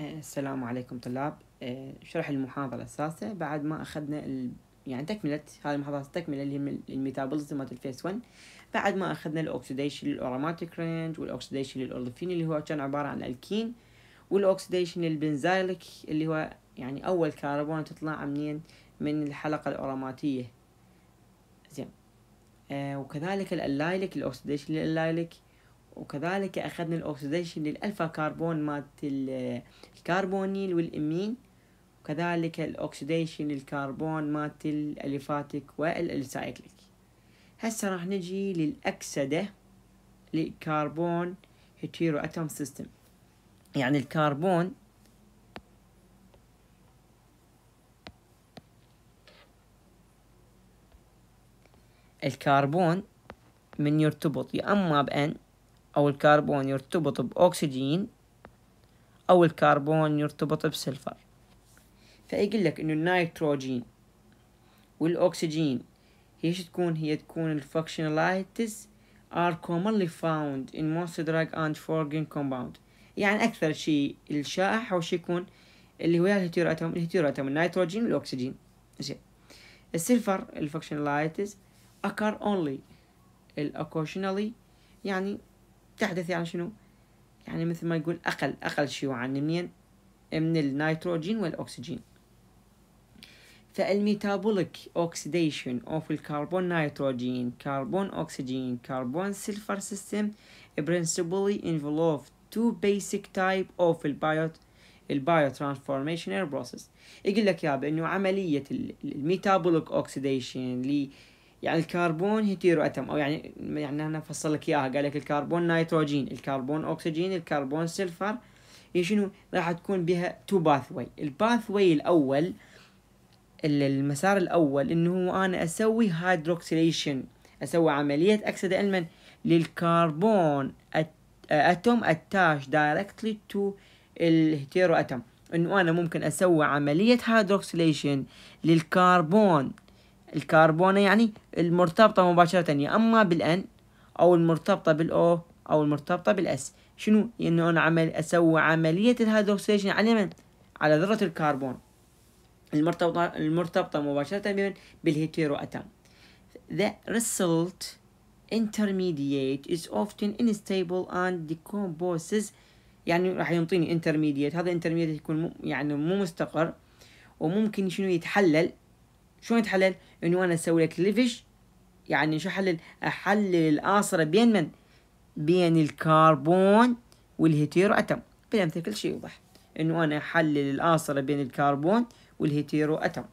إيه، السلام عليكم طلاب إيه، شرح المحاضرة السادسة بعد ما أخذنا ال... يعني تكملة هذه المحاضرة تكملة اللي هي الميتابوليزم مالت الفيس 1 بعد ما أخذنا الأوكسيديشن للأوراماتيك رينج والأوكسيديشن للأورلفين اللي هو كان عبارة عن الألكين والأوكسيديشن للبنزايلك اللي هو يعني أول كربون تطلع منين من الحلقة الأوراماتية زين آه وكذلك الألايلك الأوكسيديشن للألايلك وكذلك أخذنا الاوكسيديشن للألفا كربون مالت الكربونيل والإمين وكذلك الاوكسيديشن للكربون مالت الأليفاتيك والالسايكليك هسه راح نجي للأكسدة للكربون هيتيرو أتوم سيستم يعني الكربون الكربون من يرتبط يا اما بان أو الكربون يرتبط بأكسجين أو الكربون يرتبط بسلفر فيقول لك إنه النيتروجين والأكسجين هيش تكون هي تكون الفراكشناليتس are commonly found in most drug and foreign compound يعني أكثر شيء الشائع هو شيء يكون اللي هو الهيتيرو أتوم النيتروجين والأكسجين زين السلفر الفراكشناليتس occur only occasionally يعني تحدثي عن شنو يعني مثل ما يقول أقل أقل شيوعا منين من النيتروجين والأكسجين فالميتابوليك اوكسيديشن اوف الكربون نيتروجين كربون اكسجين كربون سيلفر سيستم principally انفولف تو بيسك تايب اوف البايو ترانسفورميشن بروسيس يقول لك يا انه عمليه الميتابوليك اوكسيديشن يعني الكربون هيتيرو اتم او يعني يعني انا فصل لك اياها قال لك الكربون نيتروجين الكربون اكسجين الكربون سلفر هي شنو راح تكون بها تو باثوي الباثوي الاول المسار الاول انه انا اسوي هيدروكسيليشن اسوي عمليه اكسده المن للكربون اتوم اتاش دايركتلي تو الهيتيرو اتم انه انا ممكن اسوي عمليه هيدروكسيليشن للكربون الكربونة يعني المرتبطة مباشرة يا يعني، أما بالأن أو المرتبطة بالأو أو المرتبطة بالأس شنو؟ إنه يعني أنا عمل أسوي عملية الهيدروكسيشن على من؟ على ذرة الكربون المرتبطة المرتبطة مباشرة بمن؟ بالهيتيرو أتام The result intermediate is often unstable and decomposes يعني راح ينطيني intermediate هذا intermediate يكون يعني مو مستقر وممكن شنو يتحلل شو يتحلل؟ انه انا اسوي لك ليفج يعني شو احلل؟ احلل الاصره بين من؟ بين الكربون والهيتيرو اتم بالامثله كل شيء يوضح انه انا احلل الاصره بين الكربون والهيتيرو اتم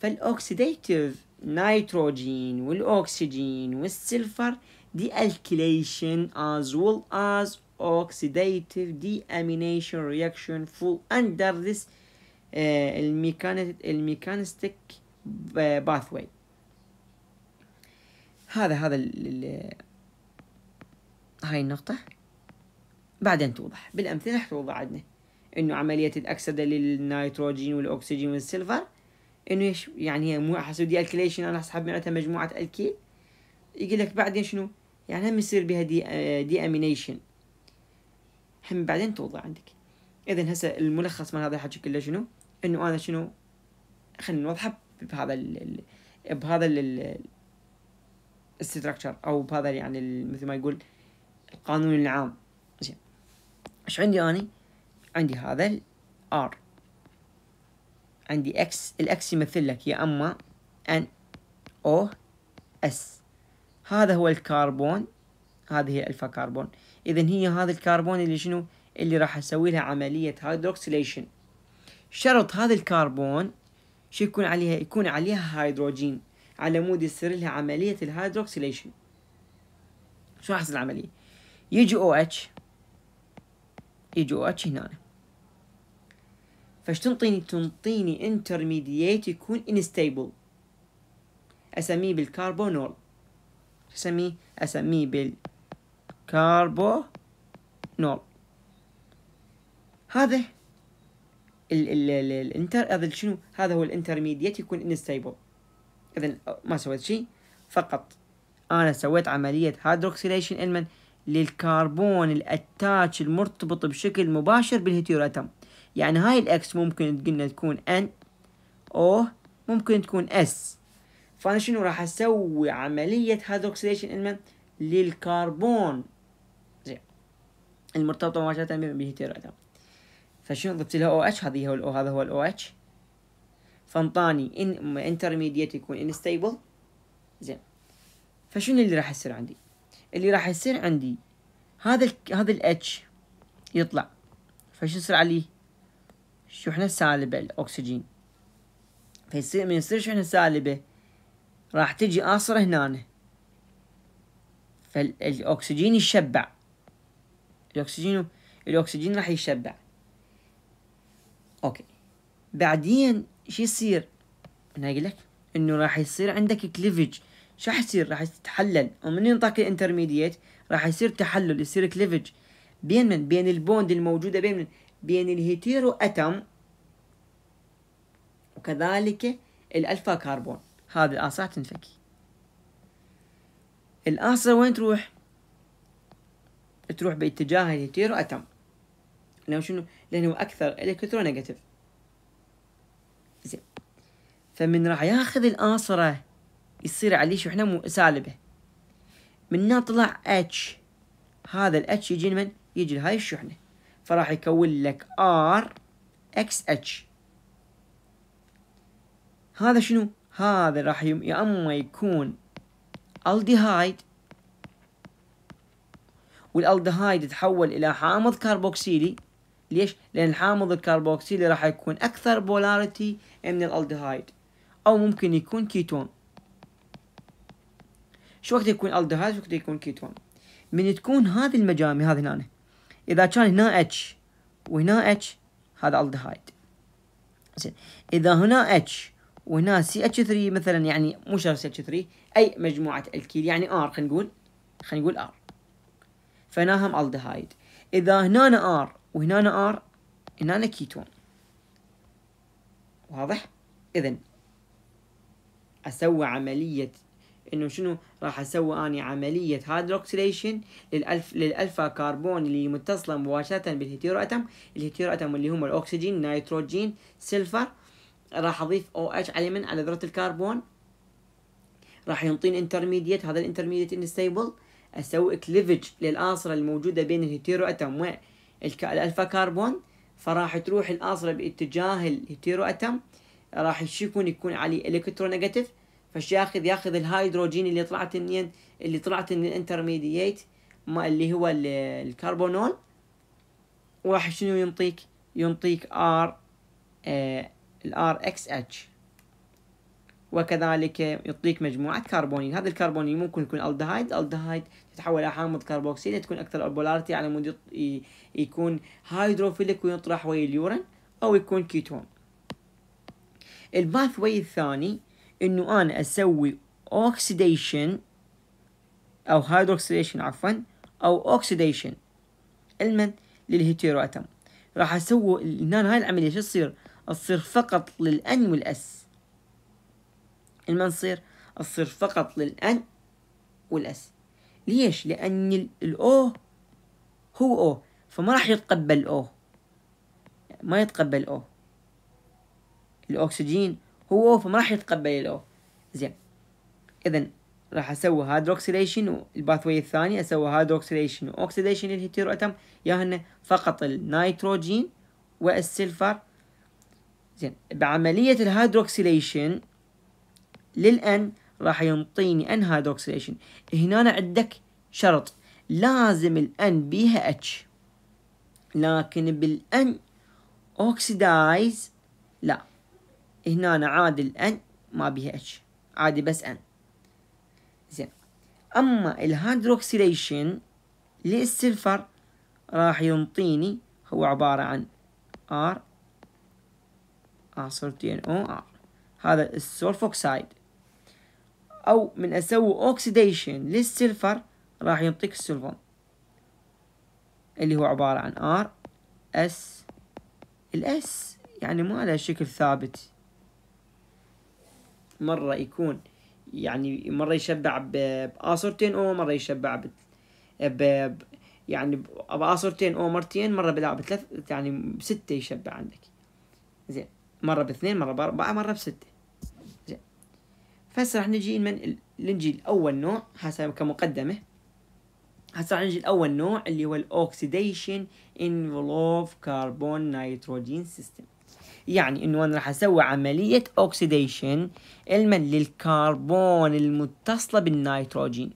فالاوكسيديتيف نيتروجين والاكسجين والسلفر دي الكليشن از ويل از اوكسيديتيف دي امينيشن fall فول اندر ذس الميكانيستيك باث واي هذا هذا ال هاي النقطة بعدين توضح بالأمثلة راح توضح عندنا إنه عملية الأكسدة للنيتروجين والأكسجين والسيلفر إنه إيش يعني هي مو دي الكليشن أنا أسحب معناتها مجموعة الكيل يقول لك بعدين شنو يعني هم يصير بها دي, دي آه، أمينيشن هم بعدين توضح عندك إذا هسه الملخص من هذا الحكي كله شنو إنه أنا شنو خلينا نوضحه بهذا الـ بهذا الاستراكشر او بهذا يعني مثل ما يقول القانون العام زين ايش عندي اني عندي هذا R عندي اكس الاكس يمثل لك يا اما ان او اس هذا هو الكربون هذه هي الفا كربون اذا هي هذا الكربون اللي شنو اللي راح اسوي لها عمليه هيدروكسيليشن شرط هذا الكربون شو يكون عليها يكون عليها هيدروجين على مود يصير لها عملية الهيدروكسيليشن شو راح العملية يجي او اتش يجي او اتش هنا فاش تنطيني تنطيني انترميديت يكون انستيبل اسميه بالكربونول اسميه اسميه بالكربونول هذا الانتر اذا شنو هذا هو الانترميديت يكون انستيبل اذا ما سويت شيء فقط انا سويت عمليه هيدروكسيليشن المن للكربون الاتاتش المرتبط بشكل مباشر بالهيتيرو اتم يعني هاي الاكس ممكن قلنا تكون ان او ممكن تكون اس فانا شنو راح اسوي عمليه هيدروكسيليشن المن للكربون زين المرتبطه مباشره بالهيتيرو اتم فشنو ضفت لها او اتش هذه هو هذا هو الاو اتش فانطاني ان انترميديت يكون انستيبل زين فشنو اللي راح يصير عندي اللي راح يصير عندي هذا الـ هذا الاتش يطلع فشو يصير عليه شحنة سالبة الأكسجين فيصير من يصير شحنة سالبة راح تجي اصره هنا فالأكسجين يشبع الأكسجين الأكسجين راح يشبع اوكي بعدين شو يصير انا اقول لك انه راح يصير عندك كليفج شو راح يصير راح تتحلل ومن ينطاك الانترميديت راح يصير تحلل يصير كليفج بين من بين البوند الموجوده بين من بين الهيتيرو اتم وكذلك الالفا كربون هذه الاصع تنفك الاصل وين تروح تروح باتجاه الهيتيرو اتم لو شنو لأنه أكثر إلكترونيجاتيف زين فمن راح ياخذ الآصرة يصير عليه شو احنا سالبة من طلع اتش هذا الاتش يجي من يجي لهاي الشحنة فراح يكون لك ار اكس اتش هذا شنو هذا راح يا اما يكون الديهايد والالدهايد يتحول الى حامض كربوكسيلي ليش؟ لأن الحامض الكربوكسيلي راح يكون أكثر بولاريتي من الألدهايد أو ممكن يكون كيتون شو وقت يكون الدهايد وقت يكون كيتون من تكون هذه المجامي هذه هنا اذا كان هنا اتش وهنا اتش هذا الدهايد زين اذا هنا اتش وهنا سي اتش 3 مثلا يعني مو شرط سي اتش 3 اي مجموعه الكيل يعني ار خلينا نقول خلينا نقول ار فهنا هم الدهايد اذا هنا ار وهنا ار هنا كيتون واضح اذا اسوي عمليه انه شنو راح اسوي اني عمليه هيدروكسيليشن للالف للالفا كربون اللي متصله مباشره بالهيتيرو اتم الهيتيرو اتم اللي هم الاكسجين نيتروجين سيلفر راح اضيف او اتش على من على ذره الكربون راح ينطيني انترميديت هذا الانترميديت انستيبل اسوي كليفج للآصرة الموجودة بين الهيتيرو اتم الالفا كربون فراح تروح الاصله باتجاه الهيترو اتم راح يكون يكون عليه الكترونيجاتيف فش ياخذ ياخذ الهيدروجين اللي طلعت منين اللي طلعت من الانترميديت ما اللي هو الكربونول وراح شنو ينطيك ينطيك ار الار اكس اتش وكذلك يعطيك مجموعة كربونيل هذا الكربونيل ممكن يكون الدهايد الدهايد تتحول إلى حامض كربوكسيل تكون أكثر بولاريتي على مود يكون هيدروفيليك ويطرح ويا اليورين أو يكون كيتون الباث واي الثاني إنه أنا أسوي أوكسيديشن أو هيدروكسيديشن عفوا أو أوكسيديشن علما للهيتيرو أتم راح أسوي هنا هاي العملية شو تصير؟ تصير فقط للأن والأس المنصير الصير فقط للأن والأس ليش؟ لأن الأو هو أو فما راح يتقبل الأو ما يتقبل الأو الأكسجين هو أو فما راح يتقبل الأو زين إذا راح أسوي هيدروكسيليشن والباثوي الثاني أسوي هيدروكسيليشن وأكسيديشن للهيتيرو أتم ياهن فقط النيتروجين والسلفر زين بعملية الهيدروكسيليشن للان راح ينطيني ان هايد هنا عندك شرط لازم الان بيها اتش لكن بالان اوكسيدايز لا هنا عادي الان ما بيها اتش عادي بس ان زين اما الهيدروكسيليشن للسلفر راح ينطيني هو عبارة عن ار عنصرتين او ار هذا السولفوكسيد او من اسوي اوكسيديشن للسلفر راح ينطيك السلفون اللي هو عبارة عن ار اس الاس يعني ما له شكل ثابت مرة يكون يعني مرة يشبع بآصرتين او مرة يشبع ب, يعني بآصرتين او مرتين مرة بلا بثلاث يعني بستة يشبع عندك زين مرة باثنين مرة باربعة مرة بستة فهسه راح نجي من نجي لأول نوع هسه كمقدمة هسه راح نجي لأول نوع اللي هو الأوكسيديشن انفولف كربون نيتروجين سيستم يعني انه انا راح اسوي عملية اوكسيديشن المن للكربون المتصلة بالنيتروجين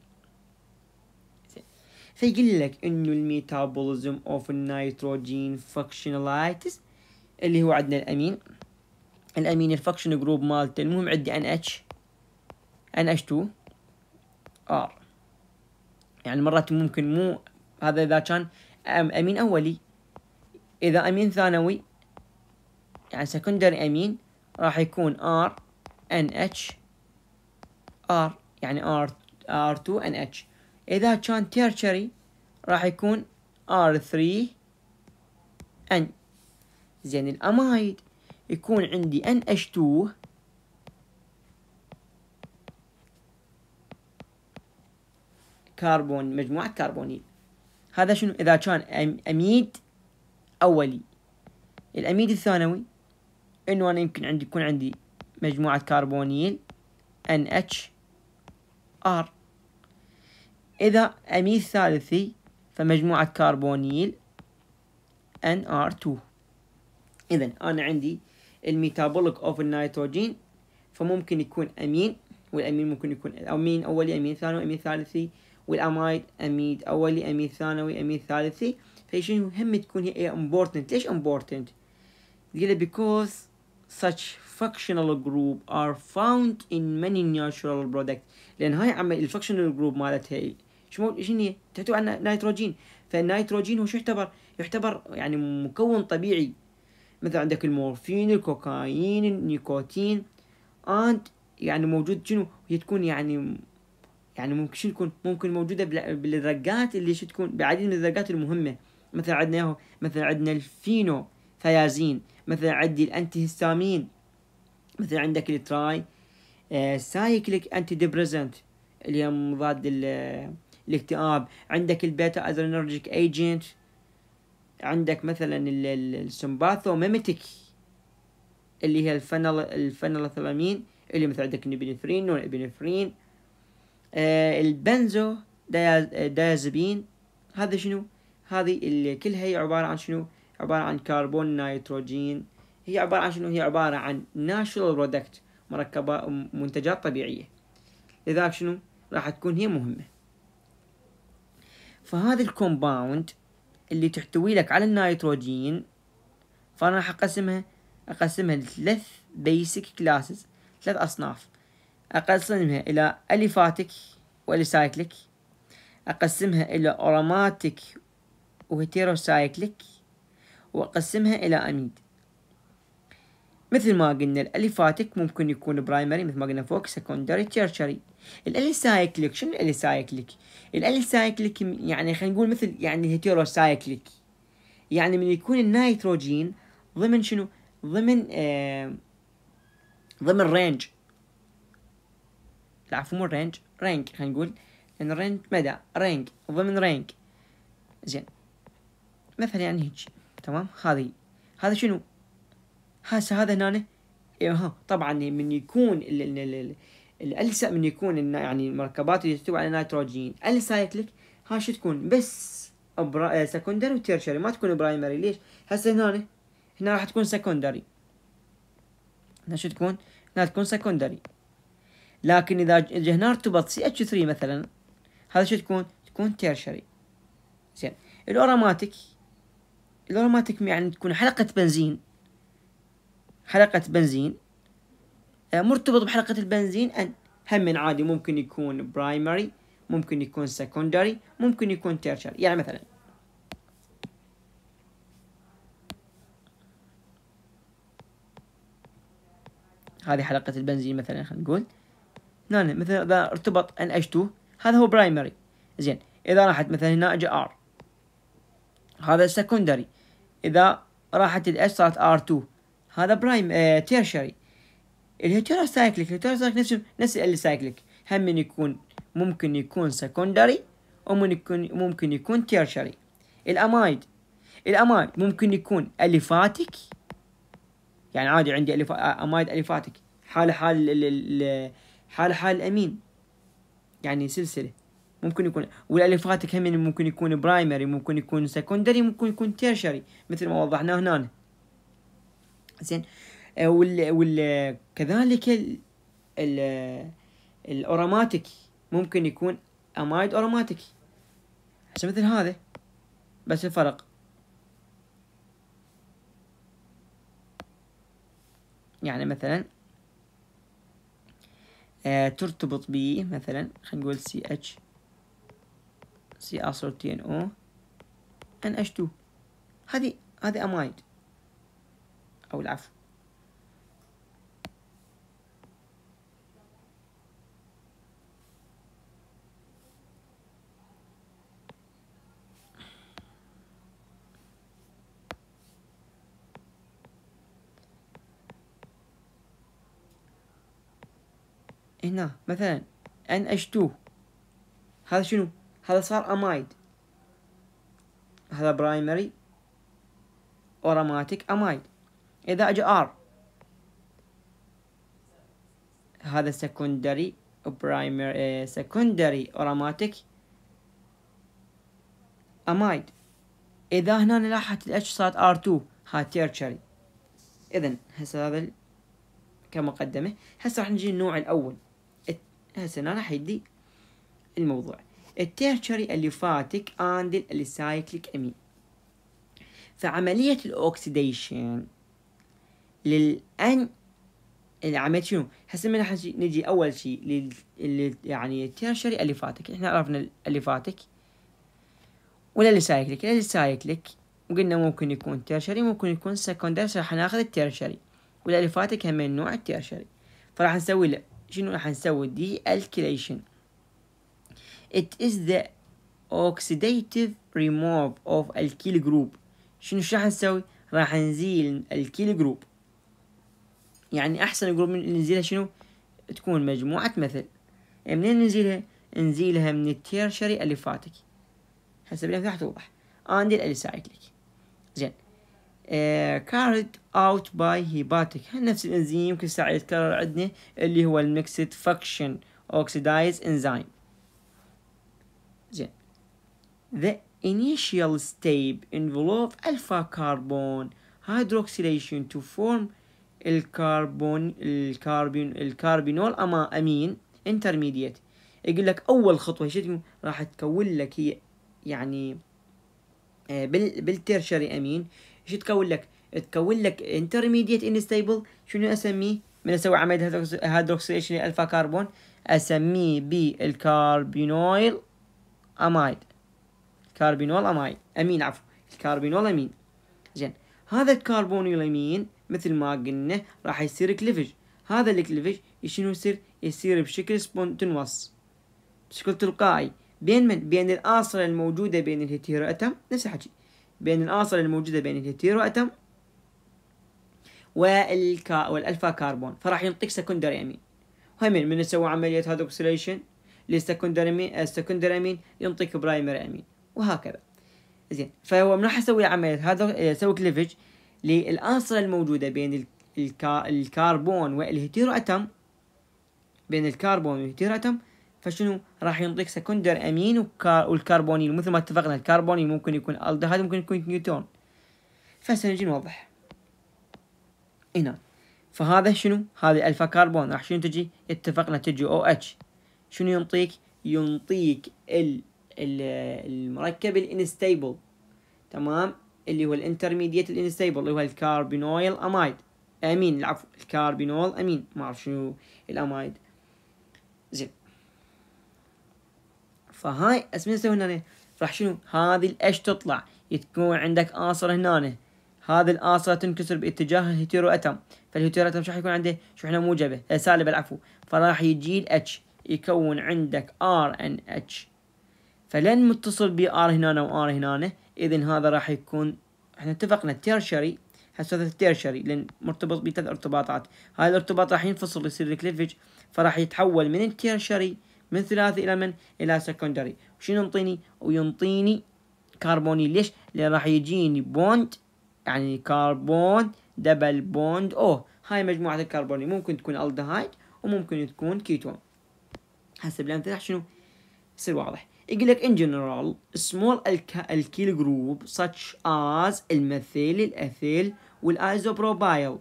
فيقول لك انه الميتابوليزم اوف النيتروجين فاكشنالايتس اللي هو عندنا الامين الامين الفاكشن جروب مالته المهم عندي ان اتش NH2 R يعني مرات ممكن مو هذا إذا كان أمين أولي إذا أمين ثانوي يعني سكندري أمين راح يكون R NH R يعني R R2 NH إذا كان تيرشري راح يكون R3 N زين الأمايد يكون عندي NH2 كربون مجموعة كربونيل هذا شنو إذا كان أميد أولي الأميد الثانوي إنه أنا يمكن عندي يكون عندي مجموعة كربونيل NHR إذا أميد ثالثي فمجموعة كربونيل NR2 إذا أنا عندي الميتابوليك أوف النيتروجين فممكن يكون أمين والأمين ممكن يكون أمين أولي أمين ثانوي أمين ثالثي والامايد اميد اولي اميد ثانوي اميد ثالثي فشنو هم تكون هي إيه important ليش important تقول because such functional group are found in many natural products لان هاي عمل الفكشنال جروب مالتها شنو شنو تحتوي على نيتروجين فالنيتروجين هو شو يعتبر يعتبر يعني مكون طبيعي مثل عندك المورفين الكوكايين النيكوتين and يعني موجود شنو هي تكون يعني يعني ممكن شو تكون ممكن موجوده بالرقات اللي شو تكون بعديد من الرقات المهمه مثلا عندنا اهو مثلا عندنا الفينو ثيازين مثلا عندي الانتي هستامين مثلا عندك التراي آه، سايكليك انتي ديبريزنت اللي هي مضاد الاكتئاب عندك البيتا ادرينرجيك ايجنت عندك مثلا السمباثوميمتيك اللي هي الفنل الفنلثلامين اللي مثلا عندك النبينفرين والابينفرين آه، البنزو دايازبين هذا شنو هذه اللي كلها هي عبارة عن شنو عبارة عن كربون نيتروجين هي عبارة عن شنو هي عبارة عن ناشونال برودكت مركبة منتجات طبيعية لذلك شنو راح تكون هي مهمة فهذا الكومباوند اللي تحتوي لك على النيتروجين فأنا راح أقسمها أقسمها لثلاث بيسك كلاسز ثلاث أصناف أقسمها إلى أليفاتك ولسايكليك أقسمها إلى أوراماتيك وهيتيروسايكليك وأقسمها إلى أميد مثل ما قلنا الأليفاتك ممكن يكون برايمري مثل ما قلنا فوق سكوندري تيرشري الأليسايكليك شنو الأليسايكليك؟ الأليسايكليك يعني خلينا نقول مثل يعني الهيتيروسايكليك يعني من يكون النيتروجين ضمن شنو؟ ضمن آه ضمن رينج تلعب مو مول رينج خلينا نقول لأن رينج مدى رينج ضمن رينج زين مثلا يعني هيك تمام هذه هذا شنو هسه هذا هنا إيه، ها طبعا من يكون ال ال ال الالسا من يكون يعني المركبات اللي تحتوي على نيتروجين السايكليك ها شو تكون بس برا... سكندري وتيرشري ما تكون برايمري ليش هسه هنا هنا راح تكون سكندري هنا شو تكون هنا تكون سكندري لكن إذا هنا ارتبط سي اتش 3 مثلا هذا شو تكون؟ تكون تيرشري زين الاوروماتيك الاوروماتيك يعني تكون حلقة بنزين حلقة بنزين آه، مرتبط بحلقة البنزين أن هم عادي ممكن يكون برايمري ممكن يكون سكندري ممكن يكون تيرشري يعني مثلا هذه حلقة البنزين مثلا خلينا نقول هنا مثلا اذا ارتبط ان اتش 2 هذا هو برايمري زين اذا راحت مثلا هنا اجى ار هذا سكندري اذا راحت الاس صارت ار 2 هذا برايم اه تيرشري اللي هي سايكليك سايكليك نفس نفس اللي سايكليك هم من يكون ممكن يكون سكندري ومن يكون ممكن يكون تيرشري الامايد الامايد ممكن يكون اليفاتيك يعني عادي عندي اليفا آه، امايد اليفاتيك حاله حال حال حال الأمين يعني سلسلة ممكن يكون والألفات كمان يعني ممكن يكون برايمري ممكن يكون سكندري ممكن يكون تيرشري مثل ما وضحناه هنا زين آه، وال وال كذلك ال الاوروماتيك ممكن يكون امايد اوروماتيك هسه مثل هذا بس الفرق يعني مثلا آه، ترتبط ب مثلا خلينا نقول سي اتش سي اصل تي ان او ان اتش 2 هذه هذه امايد او العفو هنا مثلا NH2 هذا شنو هذا صار امايد هذا برايمري اوراماتيك امايد اذا اجى ار هذا سكندري برايمري سكندري اوراماتيك امايد اذا هنا لاحت الاتش صارت ار 2 ها تيرشري اذا هسه هذا كمقدمه هسه راح نجي النوع الاول هسه انا راح يدي الموضوع التيرشري الليفاتيك اند السايكليك امين فعملية الاوكسيديشن للان العملية شنو؟ هسه من راح نجي اول شيء لل... لل... يعني التيرشري الليفاتيك احنا عرفنا الليفاتيك ولا السايكليك السايكليك وقلنا ممكن يكون تيرشري ممكن يكون سكندري راح ناخذ التيرشري والاليفاتيك هم من نوع التيرشري فراح نسوي له شنو راح نسوي دي alkylation it is the oxidative remove of alkyl group شنو شو نسوي راح نزيل الكيل جروب يعني احسن جروب من نزيلها شنو تكون مجموعة مثل يعني منين نزيلها نزيلها من التيرشري اليفاتك حسب بالامثله راح توضح اندي الاليسايكليك زين آه، carried out by hepatic نفس الانزيم يمكن ساعة يتكرر عندنا اللي هو الميكسد فاكشن اوكسيدايز انزيم زين the initial step involve alpha carbon hydroxylation to form الكربون الكربون الكربينول اما امين انترميديت يقول لك اول خطوه شو راح تكون لك هي يعني آه، بالتيرشري امين شو تكون لك تكون لك انترميديت انستيبل شنو اسميه من اسوي عمليه هيدروكسيليشن الفا كربون اسميه بالكاربينويل امايد كاربينول امايد امين عفوا الكاربينول امين زين هذا الكربونيل امين مثل ما قلنا راح يصير كليفج هذا الكليفج شنو يصير يصير بشكل سبونتنوس بشكل تلقائي بين من بين الاصله الموجوده بين الهيتيرو اتم نفس الحكي بين الآصلة الموجودة بين الهيترو أتم والكا والألفا كربون فراح ينطيك سكندري أمين وهمين من نسوي عملية هذا أوكسيليشن للسكندري أمين السكندري أمين ينطيك برايمري أمين وهكذا زين فهو من راح يسوي عملية هذا آه، يسوي كليفج للأنصرة الموجودة بين الكا الكربون والهيتيرو أتم بين الكربون والهيتيرو أتم فشنو راح ينطيك سكندر امين والكربونيل مثل ما اتفقنا الكربونيل ممكن يكون الدهايد ممكن يكون نيوتون فسنجي نوضح هنا فهذا شنو هذه الفا كربون راح شنو تجي اتفقنا تجي او اتش شنو ينطيك ينطيك ال المركب الانستيبل تمام اللي هو الانترميديت الانستيبل اللي هو الكاربينويل امايد امين العفو الكاربينول امين ما اعرف شنو الامايد فهاي اسمي نسوي هنا راح شنو هذه الاش تطلع يتكون عندك آصرة هنا هذه الآصرة تنكسر باتجاه الهيتيرو أتم فالهيتيرو أتم شو راح يكون عنده شحنة موجبة آه، سالبة العفو فراح يجي الاتش يكون عندك ار ان اتش فلن متصل ب ار هنا وار هنا اذا هذا راح يكون احنا اتفقنا تيرشري هسه التيرشري لان مرتبط بثلاث ارتباطات هاي الارتباط راح ينفصل يصير الكليفج فراح يتحول من التيرشري من ثلاثي إلى من إلى سكندري شنو ينطيني وينطيني كربوني ليش لأن راح يجيني بوند يعني كربون دبل بوند أو هاي مجموعة الكربوني ممكن تكون الدهايد وممكن تكون كيتون حسب الأمثلة شنو يصير واضح يقول لك in general small الكيل جروب such as الميثيل الأثيل والايزوبروبايل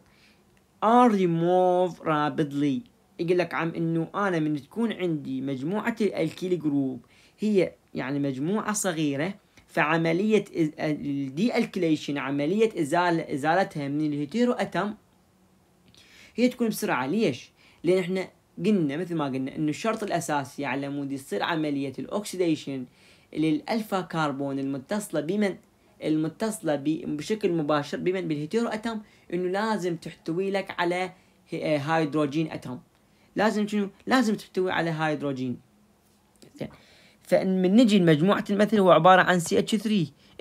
are removed rapidly يقول لك عم انه انا من تكون عندي مجموعه الالكيل جروب هي يعني مجموعه صغيره فعمليه الدي الكليشن عمليه ازاله ازالتها من الهيتيرو اتم هي تكون بسرعه ليش؟ لان احنا قلنا مثل ما قلنا انه الشرط الاساسي على مود يصير عمليه الاوكسيديشن للالفا كربون المتصله بمن المتصله بشكل مباشر بمن بالهيتيرو اتم انه لازم تحتوي لك على هيدروجين آه، اتم لازم شنو لازم تحتوي على هيدروجين زين فمن نجي لمجموعة المثل هو عبارة عن CH3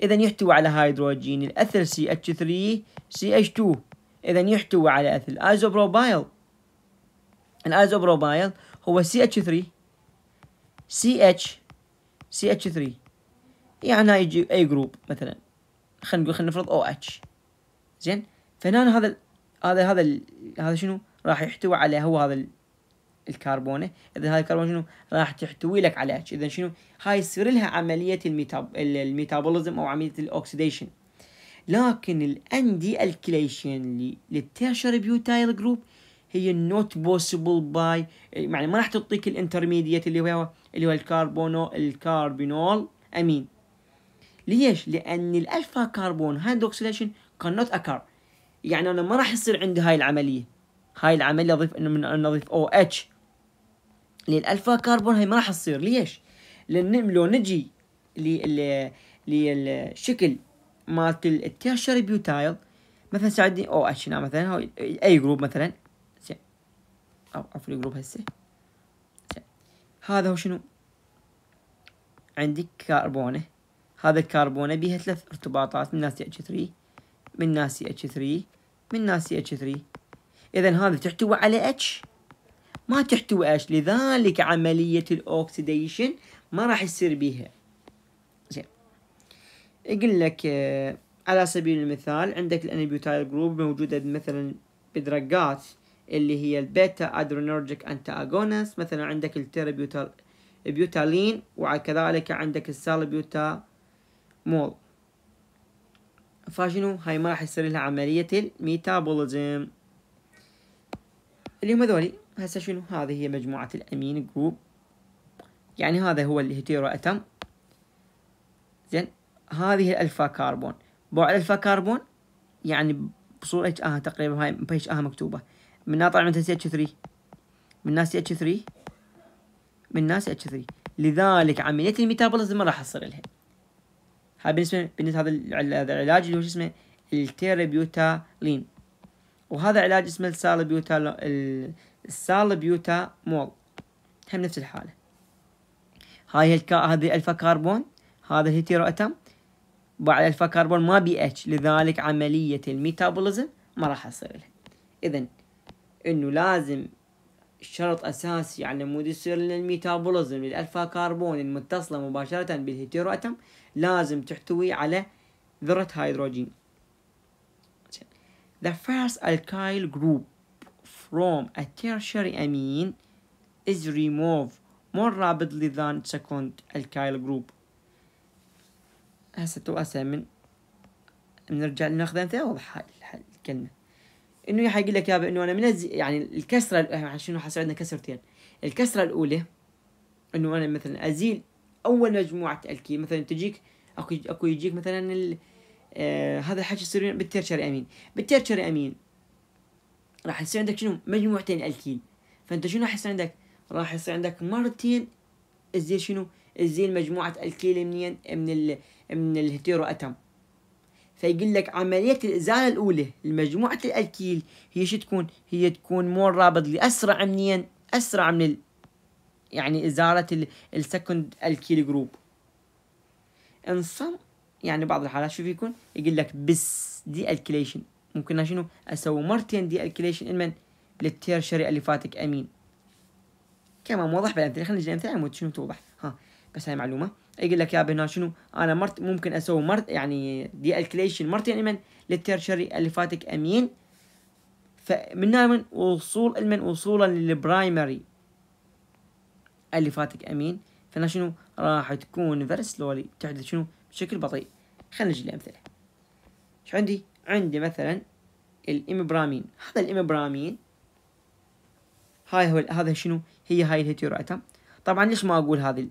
إذا يحتوي على هيدروجين الأثل CH3 CH2 إذا يحتوي على أثل آيزوبروبايل الآيزوبروبايل هو CH3 CH CH3 يعني يجي أي جروب مثلا خلينا نقول خلينا نفرض OH زين فهنا هذا هذا هذا هذا شنو راح يحتوي على هو هذا الكربونه اذا هاي الكربون شنو راح تحتوي لك على اتش اذا شنو هاي يصير لها عمليه الميتاب... الميتابوليزم او عمليه الاوكسيديشن لكن الاندي الكليشن للتيرشري بيوتايل جروب هي نوت بوسيبل باي يعني ما راح تعطيك الانترميديت اللي هو اللي هو الكربونو الكاربينول امين ليش؟ لان الالفا كربون هاند اوكسيديشن كان نوت اكار يعني انا ما راح يصير عندي هاي العمليه هاي العمليه اضيف انه من اضيف او اتش للالفا كربون هي ما راح تصير ليش لان لو نجي للشكل مالت التيرشري بيوتايل مثلا ساعدني او اتش هنا مثلا هو اي جروب مثلا زين او عفوا جروب هسه هذا هو شنو عندك كربونه هذا الكربونه بيها ثلاث ارتباطات من ناسي اتش 3 من ناسي اتش 3 من ناسي اتش 3 اذا هذا تحتوي على اتش ما تحتوي أش لذلك عملية الأوكسيديشن ما راح يصير بيها زين يقول لك آه، على سبيل المثال عندك الانبيوتايل جروب موجودة مثلا بدرجات اللي هي البيتا ادرينرجيك انتاغونس مثلا عندك التيربيوتال بيوتالين وكذلك عندك السالبيوتا مول فشنو هاي ما راح يصير لها عملية الميتابوليزم اللي هم ذولي هسه شنو هذه هي مجموعة الأمين جروب يعني هذا هو الهيترو أتم زين هذه الألفا كربون بوع الألفا كربون يعني بصورة اتش اه تقريبا هاي بيش اه مكتوبة من ناطع من تنسي اتش 3 من ناس اتش 3 من ناس اتش 3 لذلك عملية الميتابوليزم ما راح تصير لها هاي بالنسبة بالنسبة هذا العلاج اللي هو شو اسمه التيربيوتالين وهذا علاج اسمه السالبيوتالين السالبيوتا مول هم نفس الحالة هاي الكا... هذه الفا كربون هذا الهيتيرو اتم بعد الفا كربون ما بي اتش لذلك عملية الميتابوليزم ما راح تصير لها اذا انه لازم شرط اساسي على مود يصير لنا الميتابوليزم للالفا كربون المتصلة مباشرة بالهيتيرو اتم لازم تحتوي على ذرة هيدروجين The first alkyl group from a tertiary amine is removed more rapidly than second alkyl group هسه تو من بنرجع ناخذ امثله اوضح الكلمه انه حيقول لك يابا انه انا منزل يعني الكسره شنو حصل عندنا كسرتين الكسره الاولى انه انا مثلا ازيل اول مجموعه الكيل مثلا تجيك اكو اكو يجيك مثلا آه هذا الحكي يصير بالتيرشري امين بالتيرشري امين راح يصير عندك شنو مجموعتين الكين فانت شنو راح يصير عندك راح يصير عندك مرتين تزيل شنو تزيل مجموعة الكيل منين من ال من الهيترو اتم فيقول لك عملية الإزالة الأولى لمجموعة الألكيل هي شو تكون؟ هي تكون مور رابط لأسرع منين؟ أسرع من ال... يعني إزالة السكند الكيل جروب انصم يعني بعض الحالات شو بيكون؟ يقول لك بس دي الكيليشن ممكن شنو اسوي مرتين دي الكليشن المن للتيرشري فاتك امين كمان واضح بالامثله خلينا نجي الامثله عمود شنو توضح ها بس هاي معلومه يقول لك يا بنا شنو انا مرت ممكن اسوي مرت يعني دي الكليشن مرتين المن للتيرشري فاتك امين فمن هنا من وصول المن وصولا للبرايمري اللي فاتك امين فانا شنو راح تكون فيرس سلولي تحدث شنو بشكل بطيء خلينا نجي الامثله ايش عندي عندي مثلا الإمبرامين هذا الإمبرامين هاي هو هذا شنو هي هاي الهيتيرو أتم طبعا ليش ما أقول هذه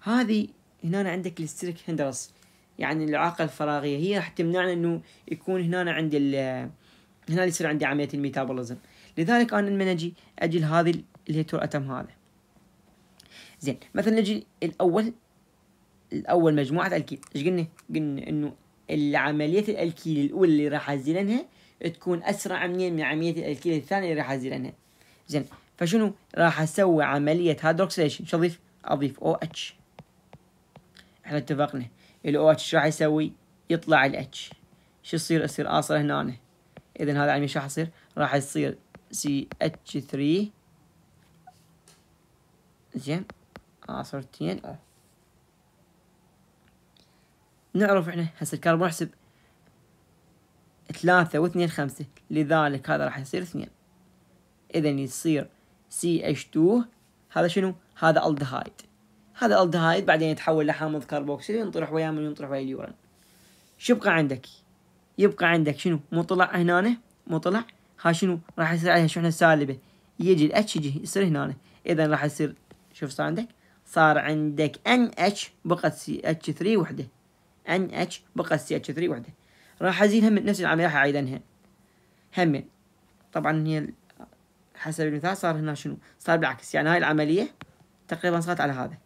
هذه هنا أنا عندك الستريك هندرس يعني الإعاقة الفراغية هي راح تمنعنا إنه يكون هنا عندي ال هنا يصير عندي عملية الميتابوليزم لذلك أنا لما أجي أجي لهذه الهيتيرو أتم هذا زين مثلا نجي الأول الأول مجموعة الكيل إيش قلنا؟ قلنا إنه العمليات الألكيل الأولى اللي راح أزيلنها تكون أسرع منين من عملية الألكيل الثانية اللي راح أزيلنها زين فشنو راح أسوي عملية هيدروكسيليشن شو أضيف؟ أضيف أو اتش احنا اتفقنا الأو اتش شو راح يسوي؟ يطلع الاتش شو يصير؟ يصير آصل هنا إذا هذا عمليه شو راح يصير؟ راح يصير سي اتش 3 زين آصرتين أو نعرف احنا هسه الكربون احسب ثلاثة واثنين خمسة لذلك هذا راح يصير اثنين اذا يصير سي اتش 2 هذا شنو هذا الدهايد هذا الدهايد بعدين يتحول لحامض كربوكسيل ينطرح وياه من ينطرح ويا اليورين شو يبقى عندك يبقى عندك شنو مطلع هنا مطلع ها شنو راح يصير عليها شحنه سالبه يجي الاتش يجي يصير هنا اذا راح يصير شوف صار عندك صار عندك ان اتش بقت سي اتش 3 وحده ان اتش بقى سي اتش 3 وحده راح ازيد هم نفس العمليه راح اعيدها هم طبعا هي حسب المثال صار هنا شنو صار بالعكس يعني هاي العمليه تقريبا صارت على هذا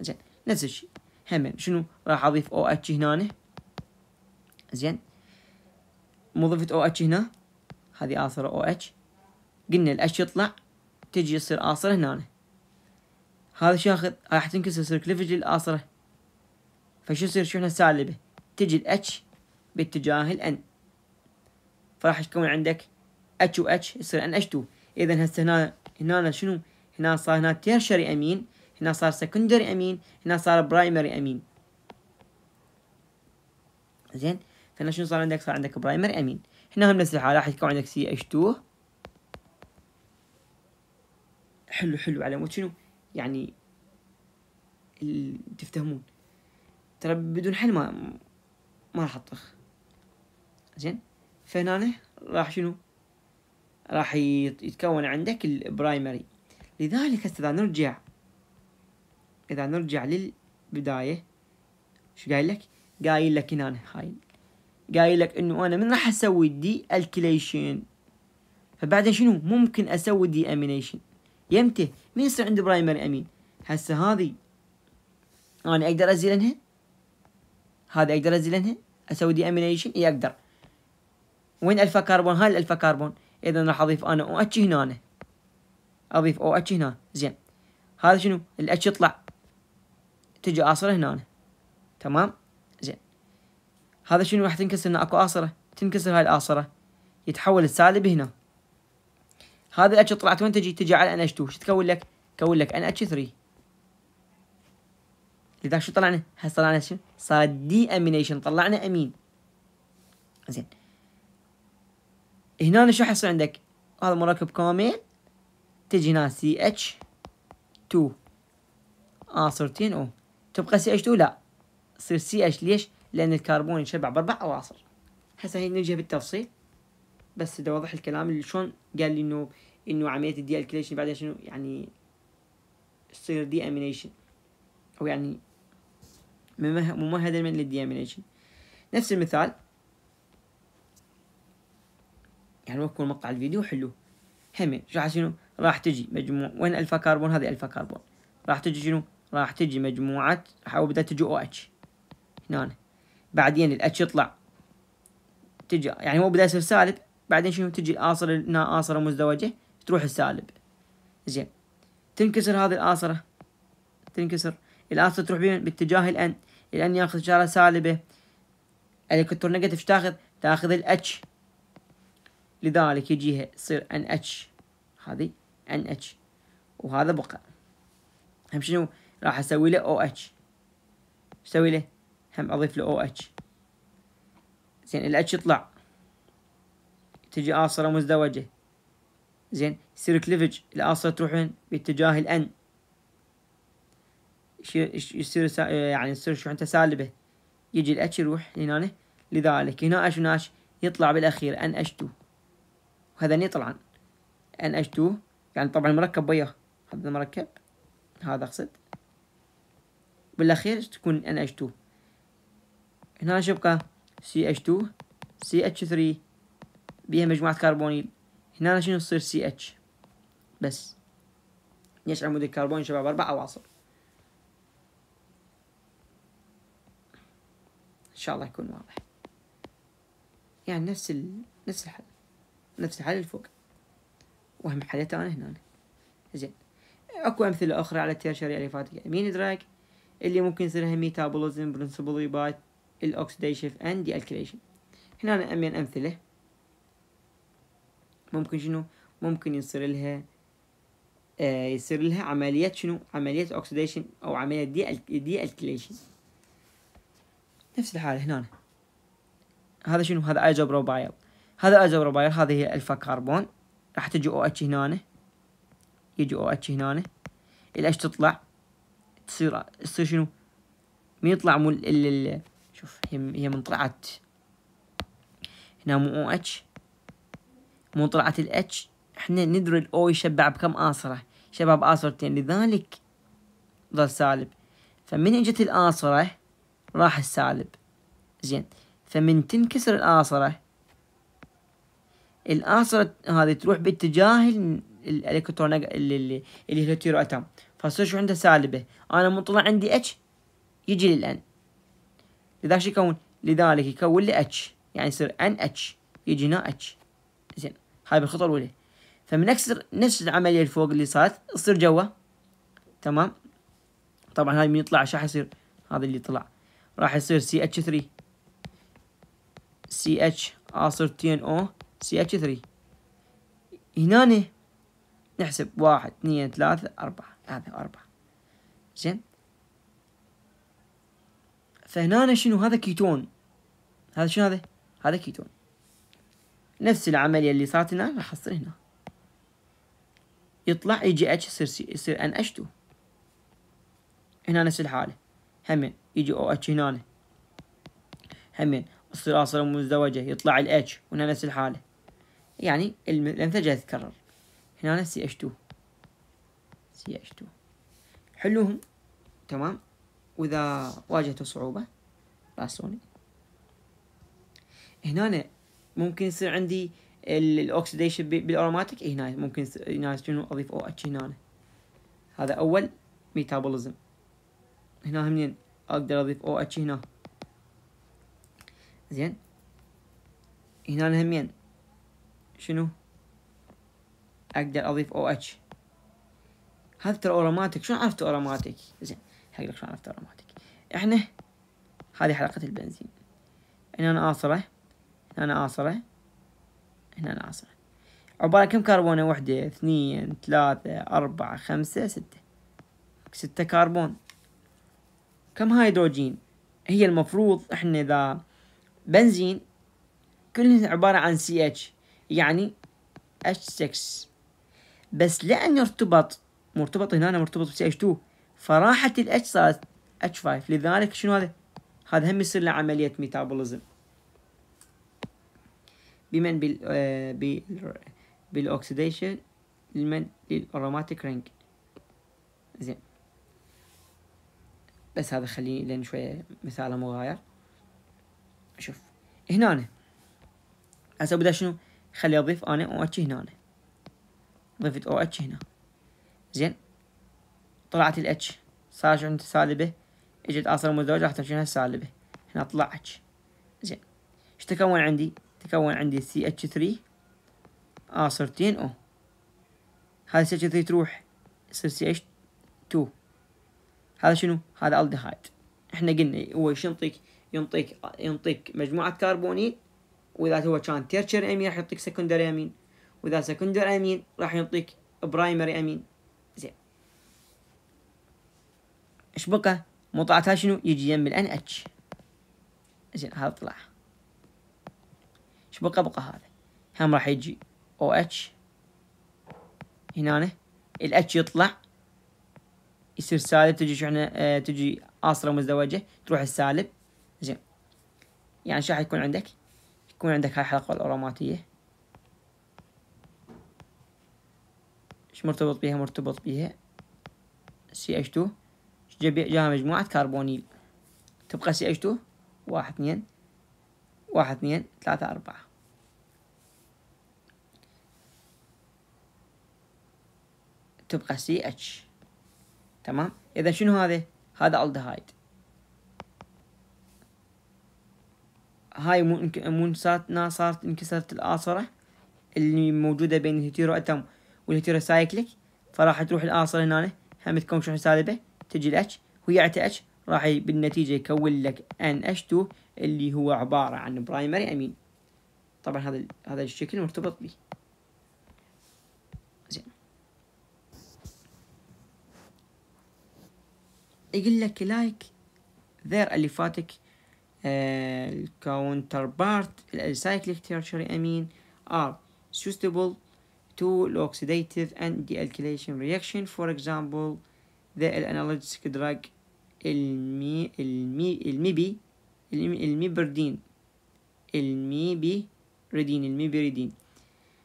زين نفس الشيء هم شنو راح اضيف او اتش هنا زين مو ضفت او اتش هنا هذه آصرة او اتش قلنا الاتش يطلع تجي تصير آصرة هنا هذا شاخذ راح تنكسر سيركلفج للآصرة فشو يصير هنا سالبة تجي ال H باتجاه ال N فراح يتكون عندك H و H يصير h 2 إذا هسه هنا هنا شنو هنا صار هنا تيرشري أمين هنا صار سكندري أمين هنا صار برايمري أمين زين فهنا شنو صار عندك صار عندك برايمري أمين هنا هم نفس الحالة راح يكون عندك CH2 حلو حلو على مود شنو يعني تفتهمون ترى بدون حل ما ما راح اطبخ زين فهنا راح شنو راح يتكون عندك البرايمري لذلك اذا نرجع اذا نرجع للبدايه شو قايل لك قايل لك هنا هاي قايل لك انه انا من راح اسوي الدي الكليشن فبعدين شنو ممكن اسوي دي امينيشن يمته من يصير عنده برايمري امين هسه هذه انا اقدر ازيلنها هذا اقدر ازيلنها اسوي دي امينيشن اي اقدر وين الفا كربون هاي الالفا كربون اذا راح اضيف انا او اتش هنا أنا. اضيف او اتش هنا زين هذا شنو الاتش يطلع تجي اصره هنا أنا. تمام زين هذا شنو راح تنكسر هنا اكو اصره تنكسر هاي الاصره يتحول السالب هنا هذا الاتش طلعت وين تجي تجي على ان اتش 2 شو تكون لك؟ تكون لك ان اتش 3 لذلك شو طلعنا؟ هسه طلعنا شو؟ صار دي امينيشن طلعنا امين زين هنا شو حصل عندك؟ هذا مركب كامل تجي هنا سي اتش 2 اه او تبقى سي اتش 2 لا تصير سي اتش ليش؟ لان الكربون ينشبع باربع اواصر هسه هي نجي بالتفصيل بس بدي اوضح الكلام اللي شلون قال لي انه انه عمليه الدي الكليشن بعدين شنو يعني تصير دي امينيشن او يعني ممهدا من للديامينيشن نفس المثال يعني وكون مقطع الفيديو وحلوه هم راح شنو راح تجي مجموعة وين الفا كربون هذه الفا كربون راح تجي شنو راح تجي مجموعة راح بدها تجي او اتش هنا بعدين الاتش يطلع تجي يعني هو بدا يصير سالب بعدين شنو تجي الآصرة هنا آصرة مزدوجة تروح السالب زين تنكسر هذه الآصرة تنكسر الآصرة تروح بين باتجاه الان إلى أن يأخذ إشارة سالبة الكترونيجاتيف تاخذ تاخذ الاتش لذلك يجيها يصير ان اتش هذه ان اتش وهذا بقى هم شنو راح اسوي له او اتش اسوي له هم اضيف له او اتش زين الاتش يطلع تجي آصرة مزدوجة زين يصير كليفج الآصرة تروح باتجاه الان يصير آه، يعني يصير شحنته سالبه يجي الاتش يروح لهنا لذلك هنا اش وناش يطلع بالاخير ان اتش 2 وهذا يطلعن ان اتش 2 يعني طبعا مركب وياه هذا المركب هذا اقصد بالاخير تكون ان اتش 2 هنا ايش يبقى سي اتش 2 سي اتش 3 بيها مجموعة كربونيل هنا شنو يصير سي اتش بس ليش عمود الكربون شباب اربع اواصر شاء الله يكون واضح يعني نفس ال... نفس الحل نفس الحل الفوق وهم حليته أنا هنا زين اكو امثله اخرى على التيرشري يعني اليفاتيك امين دراج اللي ممكن يصير ميتابوليزم برنسبل باي الاوكسيديشن اند دي الكليشن هنا امين امثله ممكن شنو ممكن يصير لها آه، يصير لها عمليات شنو عمليات اوكسيديشن او عمليات دي دي الكليشن نفس الحالة هنا هذا شنو هذا ايزوبروبايل هذا ايزوبروبايل هذه هي الفا كربون راح تجي او اتش هنا يجي او اتش هنا الاتش تطلع تصير تصير شنو من يطلع مو ال ال شوف هي من طلعت هنا مو او اتش مو طلعت الاتش احنا ندري الاو يشبع بكم اصره شباب آصرتين لذلك ظل سالب فمن اجت الآصرة راح السالب زين فمن تنكسر الآصرة الآصرة هذه تروح باتجاه الالكترون اللي, اللي هي تيرو اتم فصير شو عنده سالبة انا مطلع طلع عندي اتش يجي للان لذلك شو يكون لذلك يكون لي اتش يعني يصير ان اتش يجي هنا اتش زين هاي بالخطوة الاولى فمن اكسر نفس العملية اللي فوق اللي صارت تصير جوا تمام طبعا هاي من يطلع شو يصير هذا اللي طلع راح يصير سي اتش 3 سي اتش عاصر تي ان او سي اتش 3 هنا نحسب واحد اثنين ثلاثة أربعة هذا أربعة زين فهنا شنو هذا كيتون هذا شنو هذا هذا كيتون نفس العملية اللي صارت هنا راح تصير هنا يطلع يجي اتش يصير سي يصير ان اتش 2 هنا نفس الحالة همين يجي او اتش هنا همين الصلاصلة المزدوجة يطلع الاتش وهنا نفس الحالة يعني الانتاج جاية تتكرر هنا سي اتش 2 سي اتش 2 حلوهم تمام وإذا واجهتوا صعوبة راسوني هنا ممكن يصير عندي الاوكسيديشن بالاروماتيك هنا ممكن هنا شنو اضيف او اتش هنا هذا اول ميتابوليزم هنا همين اقدر اضيف او اتش هنا زين هنا همين شنو اقدر اضيف او اتش هذا ترى اوروماتيك شلون عرفت اوروماتيك زين حق لك شلون عرفت اوروماتيك احنا هذه حلقة البنزين هنا أنا آصرة هنا أنا آصرة هنا أنا آصرة عبارة كم كربونة وحدة اثنين ثلاثة أربعة خمسة ستة ستة كربون كم هيدروجين هي المفروض احنا اذا بنزين كله عبارة عن سي اتش يعني H6 بس لأن ارتبط مرتبط هنا مرتبط بسي اتش 2 فراحت الاتش صارت اتش 5 لذلك شنو هذا؟ هذا هم يصير له عملية ميتابوليزم بمن بال آه، بال بالاوكسيديشن لمن للاروماتيك رينج زين بس هذا خليه لان شويه مثال مغاير شوف هنا أنا. هسه بدأ شنو خلي اضيف انا او اتش هنا أنا. ضفت او اتش هنا زين طلعت الاتش صار عندي سالبه اجت عاصفه مزدوجه راح تمشي سالبه هنا طلع اتش زين ايش تكون عندي تكون عندي سي اتش 3 تين او هاي سي اتش 3 تروح تصير سي اتش 2 هذا شنو هذا الدهايد احنا قلنا هو ايش ينطيك ينطيك ينطيك مجموعه كربونيل واذا هو كان تيرشر امين راح يعطيك سكندري امين واذا سكندري امين راح يعطيك برايمري امين زين ايش بقى مطلعتها شنو يجي يم الان اتش زين هذا طلع ايش بقى بقى هذا هم راح يجي او اتش هنا الاتش يطلع يصير سالب تجي شحنة آه، تجي عاصرة مزدوجة تروح السالب زين يعني شو حيكون عندك؟ يكون عندك هاي الحلقة الأوراماتية ايش مرتبط بيها مرتبط بيها CH2 جاها مجموعة كربونيل تبقى CH2 واحد اثنين واحد اثنين ثلاثة أربعة تبقى CH تمام اذا شنو هذا هذا الدهايد هاي مو صارت انكسرت الآصرة اللي موجودة بين الهيتيرو أتم والهيتيرو سايكليك فراح تروح الآصرة هنا هم تكون شحن سالبة تجي الاتش ويعتي اتش راح بالنتيجة يكون لك ان اتش 2 اللي هو عبارة عن برايمري امين طبعا هذا هذا الشكل مرتبط به يقول لك لايك ذير اللي فاتك الكاونتر آه، بارت السايكليك تيرشري امين ار تو to oxidative and dealkylation reaction for example the analgesic drug المي المي الميبي الميبردين الميبي ريدين الميبريدين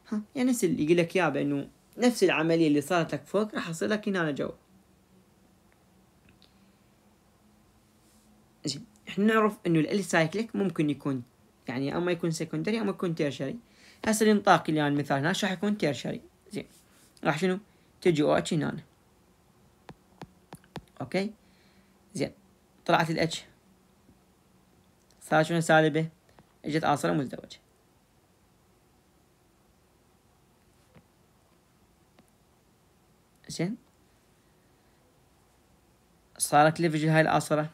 ها يعني نفس اللي يقول لك يا بانه نفس العمليه اللي صارت لك فوق راح تصير لك هنا جوا راح نعرف انه الالي سايكليك ممكن يكون يعني اما يكون سيكوندري اما يكون تيرشري هسه الانطاق اللي انا يعني مثال هنا راح يكون تيرشري زين راح شنو تجي او اتش هنا اوكي زين طلعت الاتش صار شنو سالبه اجت عاصره مزدوجه زين صارت ليفج هاي العاصره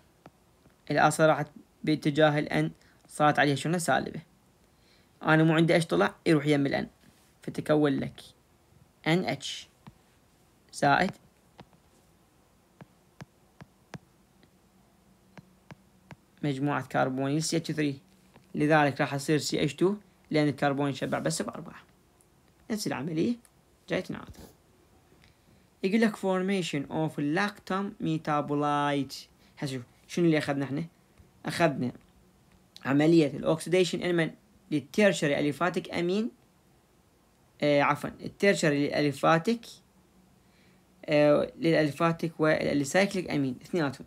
الآثار راحت باتجاه الأن صارت عليها شنو سالبة أنا مو عندي إيش طلع يروح يم الأن فتكون لك أن اتش زائد مجموعة كربونيل CH3 لذلك راح يصير CH2 لأن الكربون يشبع بس بأربعة نفس العملية جاي تنعاد يقول لك formation of lactam metabolite هسه شوف شنو اللي اخذنا احنا اخذنا عملية الاكسديشن انمن للتيرشري اليفاتيك امين آه عفوا التيرشري للاليفاتيك آه للاليفاتيك والاليسايكليك امين اثنيناتهم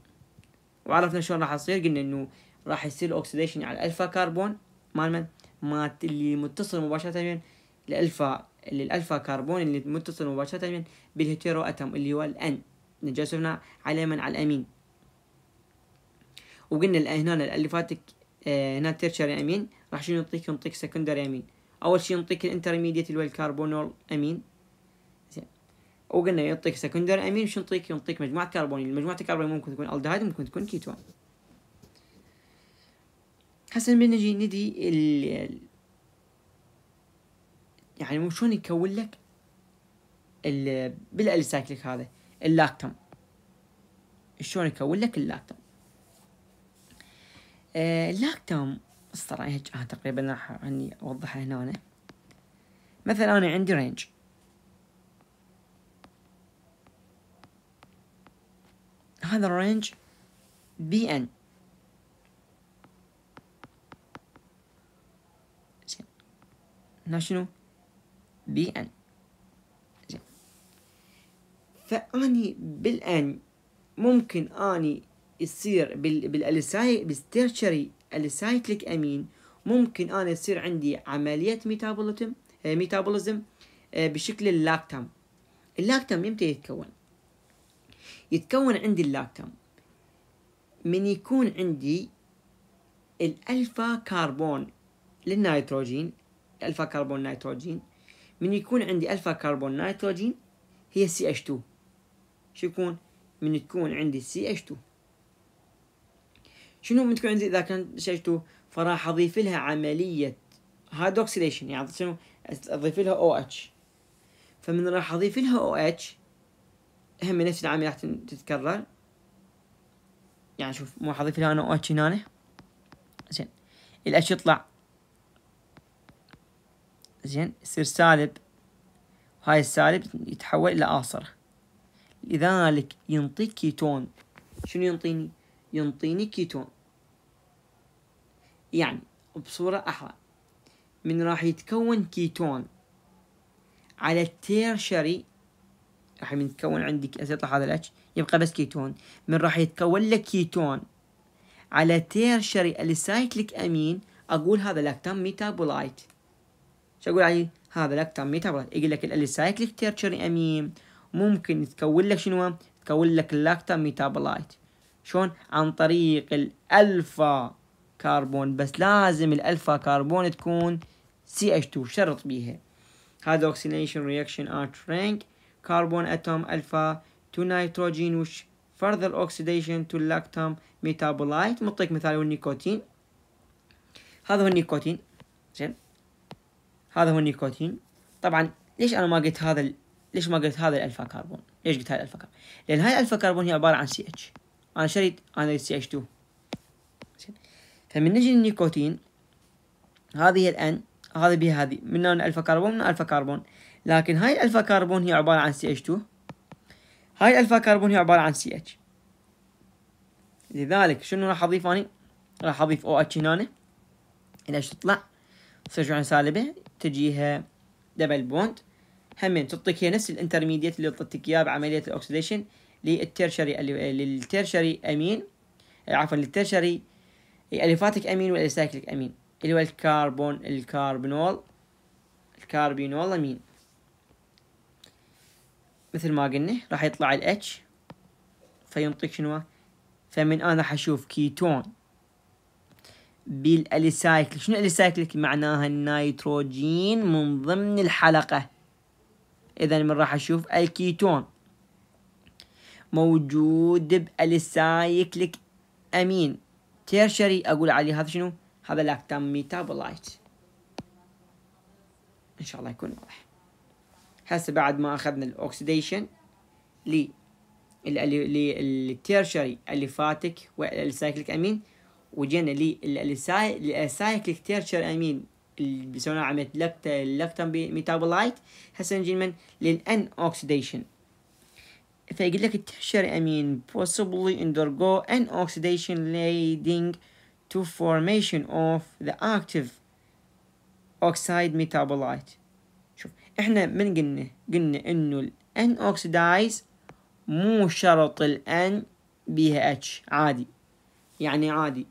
وعرفنا شلون راح يصير قلنا انه راح يصير الاكسديشن على الالفا كربون مال من مات اللي متصل مباشرة الالفا للالفا كربون اللي متصل مباشرة بالهيترو اتم اللي هو الان جسمنا على من على الامين وقلنا هنا اللي فاتك آه، هنا تيرشري امين راح شنو يعطيك يعطيك سكندري امين اول شيء يعطيك الانترميديت اللي هو الكربونول امين زين وقلنا يعطيك سكندري امين شنو يعطيك يعطيك مجموعه كربونيل مجموعه الكربونيل ممكن تكون الدهايد ممكن تكون كيتون هسه بنجي ندي ال يعني شلون يكون لك بالالسايكليك هذا اللاكتم شلون يكون لك اللاكتم اللاكتوم آه، استر هيك آه تقريبا راح اني اوضحها هنا أنا. مثلا انا عندي رينج هذا الرينج بي ان زين هنا شنو بي ان زين فاني بالان ممكن اني يصير بالالساي بالتيرشري السايكليك امين ممكن انا يصير عندي عمليه ميتابوليزم آه، ميتابوليزم آه، بشكل اللاكتام اللاكتام امتى يتكون يتكون عندي اللاكتام من يكون عندي الالفا كربون للنيتروجين الفا كربون نيتروجين من يكون عندي الفا كربون نيتروجين هي سي اتش 2 شو يكون من تكون عندي سي اتش 2 شنو بتكون عندي اذا كان شجته فراح اضيف لها عمليه هيدروكسيليشن يعني شنو اضيف لها او اتش فمن راح اضيف لها او اتش هم نفس العمليه راح تتكرر يعني شوف مو راح اضيف لها انا او اتش هنا زين الاتش يطلع زين يصير سالب هاي السالب يتحول الى اصر لذلك ينطيك كيتون شنو ينطيني ينطيني كيتون يعني بصورة أحرى من راح يتكون كيتون على التيرشري راح يتكون عندك يطلع هذا الاتش يبقى بس كيتون من راح يتكون لك كيتون على تيرشري السايكليك امين اقول هذا لاكتام ميتابولايت شو اقول عليه هذا لاكتام ميتابولايت يقول لك السايكليك تيرشري امين ممكن يتكون لك شنو يتكون لك اللاكتام ميتابولايت شلون عن طريق الالفا كربون بس لازم الالفا كربون تكون سي اتش 2 شرط بيها هذا اوكسيليشن رياكشن ار ترانك كربون اتوم الفا تو نيتروجين وش فرذر اوكسيديشن تو لاكتوم ميتابولايت نعطيك مثال النيكوتين هذا هو النيكوتين زين هذا هو النيكوتين طبعا ليش انا ما قلت هذا ال... ليش ما قلت هذا الالفا كربون ليش قلت هاي الالفا كربون لان هاي الالفا كربون هي عباره عن سي اتش انا شريت انا سي اتش 2 فمن نجي للنيكوتين هذه الان هذه بها هذه من الفا كربون من الفا كربون لكن هاي الفا كربون هي عبارة عن CH2 هاي الفا كربون هي عبارة عن CH لذلك شنو راح اضيف اني راح اضيف او اتش هنا الاش تطلع تصير عن يعني سالبة تجيها دبل بوند همين تعطيك هي نفس الانترميديت اللي اعطيتك اياه بعملية الاوكسيديشن للتيرشري للتيرشري امين عفوا للتيرشري اليفاتيك امين والاسايكليك امين اللي هو الكربون الكربونول الكاربينول امين مثل ما قلنا راح يطلع ال H فينطيك شنو فمن انا حشوف كيتون بالاليسايكل شنو الاليسايكليك معناها النيتروجين من ضمن الحلقة اذا من راح اشوف الكيتون موجود باليسايكليك امين تيرشري اقول عليه هذا شنو هذا لاكتام ميتابولايت ان شاء الله يكون واضح هسه بعد ما اخذنا الاوكسديشن الاوكسيديشن للتيرشري الفاتيك والسايكليك امين وجينا للسايكليك تيرشري امين اللي بيسوون عمليه لاكتام ميتابولايت هسه نجي من للان اوكسديشن فيقول لك التحشير امين possibly undergo an oxidation leading to formation of the active oxide metabolite شوف احنا من قلنا قلنا انه N oxidize مو شرط N بيها H عادي يعني عادي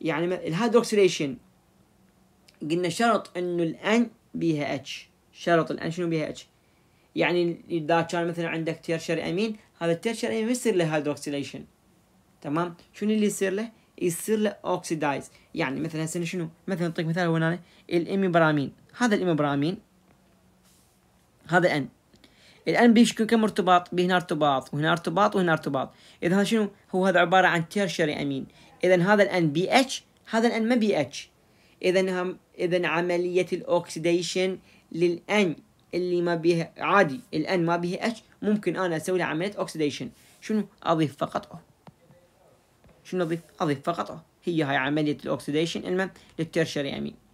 يعني الهاد اوكسيديشن قلنا شرط انه N بيها H شرط N شنو بيها H يعني اذا كان مثلا عندك تيرشر امين هذا التيرشر امين يصير له هيدروكسيليشن تمام شنو اللي يصير له يصير له اوكسيدايز يعني مثلا هسه شنو مثلا اعطيك مثال هنا الاميبرامين هذا الاميبرامين هذا ان الان بيش كم ارتباط بهنا ارتباط وهنا ارتباط وهنا ارتباط اذا شنو هو هذا عباره عن تيرشري امين اذا هذا الان بي اتش هذا الان ما بي اتش اذا اذا عمليه الاوكسيديشن للان اللي ما بيها عادي الان ما بيها اتش ممكن انا اسوي لها عمليه اوكسيديشن شنو اضيف فقط او شنو اضيف اضيف فقط او هي هاي عمليه الاوكسيديشن المهم للترشري امين